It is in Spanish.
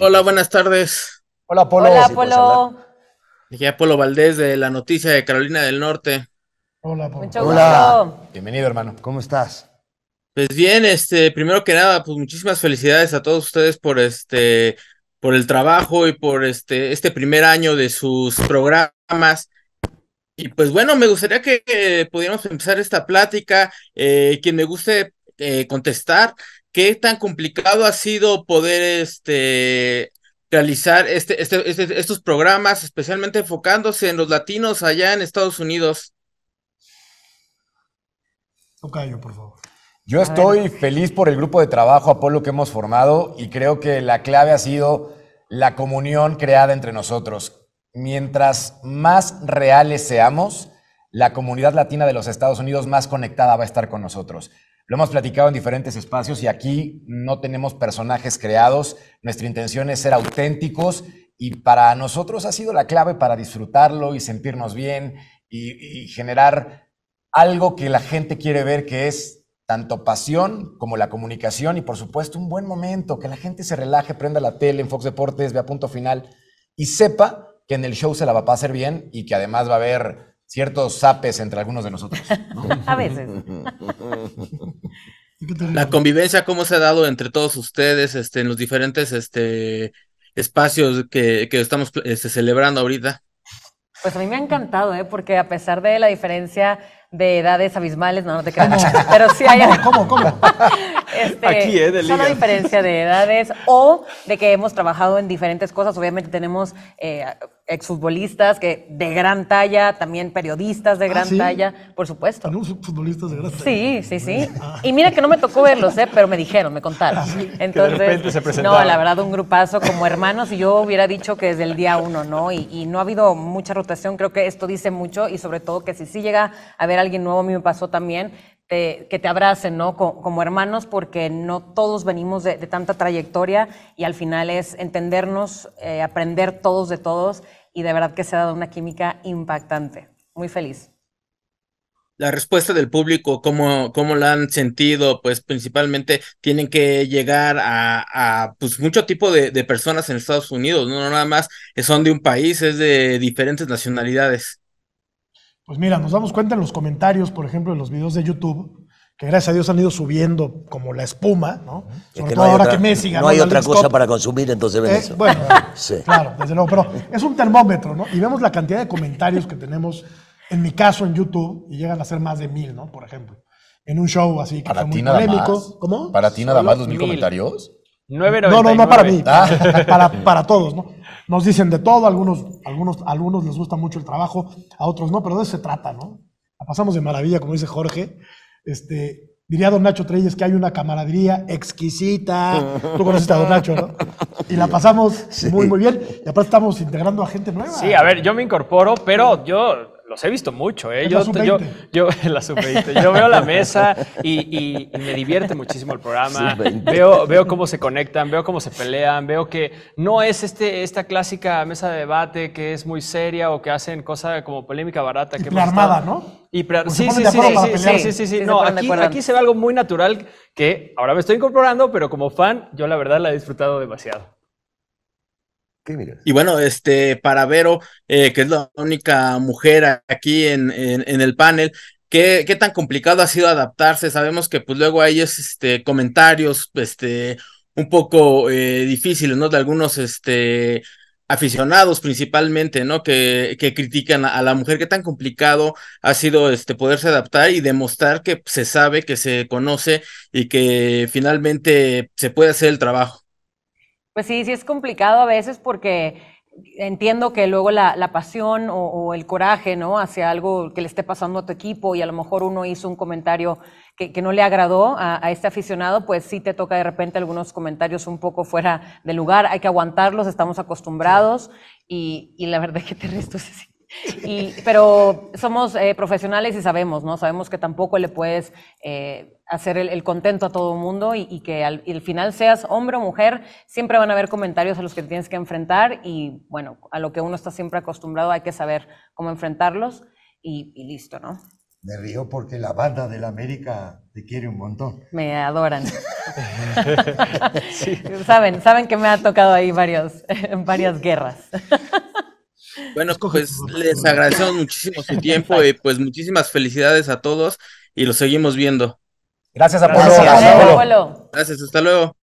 Hola, buenas tardes. Hola, Polo. Hola, Polo. Aquí Polo Valdés de la noticia de Carolina del Norte. Hola, Polo. Hola. Bienvenido, hermano. ¿Cómo estás? Pues bien, este, primero que nada, pues muchísimas felicidades a todos ustedes por este, por el trabajo y por este, este primer año de sus programas. Y pues bueno, me gustaría que, eh, pudiéramos empezar esta plática. Eh, quien me guste eh, contestar, ¿qué tan complicado ha sido poder este, realizar este, este, este, estos programas, especialmente enfocándose en los latinos allá en Estados Unidos? por favor. Yo estoy feliz por el grupo de trabajo Apolo que hemos formado y creo que la clave ha sido la comunión creada entre nosotros. Mientras más reales seamos, la comunidad latina de los Estados Unidos más conectada va a estar con nosotros. Lo hemos platicado en diferentes espacios y aquí no tenemos personajes creados. Nuestra intención es ser auténticos y para nosotros ha sido la clave para disfrutarlo y sentirnos bien y, generar algo que la gente quiere ver que es tanto pasión como la comunicación y por supuesto un buen momento, que la gente se relaje, prenda la tele en Fox Deportes, vea punto final y sepa que en el show se la va a pasar bien y que además va a haber ciertos zapes entre algunos de nosotros. A veces. La convivencia, cómo se ha dado entre todos ustedes, este, en los diferentes este, espacios que, estamos este, celebrando ahorita. Pues a mí me ha encantado, ¿eh? porque a pesar de la diferencia de edades abismales, no, no te creas, pero sí hay... ¿Cómo, cómo? Este, Aquí, ¿eh? De diferencia de edades o de que hemos trabajado en diferentes cosas. Obviamente tenemos eh, exfutbolistas que de gran talla, también periodistas de ah, gran talla, por supuesto. Tenemos futbolistas de gran talla. Sí, sí, sí. Y mira que no me tocó verlos, ¿eh? pero me dijeron, me contaron. Entonces, de repente se presentaron. No, la verdad, un grupazo como hermanos y yo hubiera dicho que desde el día uno, ¿no? Y, no ha habido mucha rotación, creo que esto dice mucho y sobre todo que si sí llega a ver alguien nuevo, a mí me pasó también, que te abracen, ¿no? Como, hermanos, porque no todos venimos de, tanta trayectoria y al final es entendernos, eh, aprender todos de todos y de verdad que se ha dado una química impactante. Muy feliz. La respuesta del público, ¿cómo, cómo la han sentido? Pues principalmente tienen que llegar a, pues, mucho tipo de, personas en Estados Unidos, ¿no? no nada más son de un país, es de diferentes nacionalidades. Pues mira, nos damos cuenta en los comentarios, por ejemplo, en los videos de YouTube, que gracias a Dios han ido subiendo como la espuma, ¿no? no que No hay otra cosa para consumir, entonces eh, Bueno, sí. claro, desde luego, pero es un termómetro, ¿no? Y vemos la cantidad de comentarios que tenemos, en mi caso, en YouTube, y llegan a ser más de mil, ¿no? Por ejemplo. En un show así que para muy polémico. ¿Cómo? ¿Para ti nada más los mil, comentarios? No, no, no para mí. Ah. Para, todos, ¿no? Nos dicen de todo, algunos, algunos, algunos les gusta mucho el trabajo, a otros no, pero de eso se trata, ¿no? La pasamos de maravilla, como dice Jorge. Este, diría don Nacho Treyes que hay una camaradería exquisita. Tú conoces a don Nacho, ¿no? Y la pasamos muy, muy bien. Y aparte estamos integrando a gente nueva. Sí, a ver, yo me incorporo, pero yo los he visto mucho, ¿eh? Yo, yo, yo veo la mesa y, me divierte muchísimo el programa. Veo, veo cómo se conectan, veo cómo se pelean, veo que no es este, esta clásica mesa de debate que es muy seria o que hacen cosas como polémica barata. Y que prearmada, ¿no? Y sí, sí, sí, sí, sí, sí, sí, No, aquí, aquí se ve algo muy natural que ahora me estoy incorporando, pero como fan, yo la verdad la he disfrutado demasiado. Y bueno, este, para Vero, eh, que es la única mujer aquí en, en, el panel, ¿Qué, ¿Qué, tan complicado ha sido adaptarse? Sabemos que pues luego hay este, comentarios este, un poco eh, difíciles, ¿no? De algunos este, aficionados principalmente, ¿no? Que, que critican a, la mujer. ¿Qué tan complicado ha sido este, poderse adaptar y demostrar que se sabe, que se conoce y que finalmente se puede hacer el trabajo? pues sí, sí es complicado a veces porque entiendo que luego la, pasión o, el coraje, ¿no? Hacia algo que le esté pasando a tu equipo y a lo mejor uno hizo un comentario que, no le agradó a, este aficionado, pues sí te toca de repente algunos comentarios un poco fuera de lugar. Hay que aguantarlos, estamos acostumbrados y, la verdad que te resto es pero somos eh, profesionales y sabemos, ¿no? Sabemos que tampoco le puedes eh, hacer el, contento a todo el mundo y, que al, final seas hombre o mujer, siempre van a haber comentarios a los que tienes que enfrentar y bueno, a lo que uno está siempre acostumbrado hay que saber cómo enfrentarlos y, listo, ¿no? Me río porque la banda del América te quiere un montón. Me adoran. Saben, saben que me ha tocado ahí varios, varias guerras. Bueno, pues les agradecemos muchísimo su tiempo y pues muchísimas felicidades a todos y los seguimos viendo. Gracias, Apolo. Gracias, Gracias hasta luego.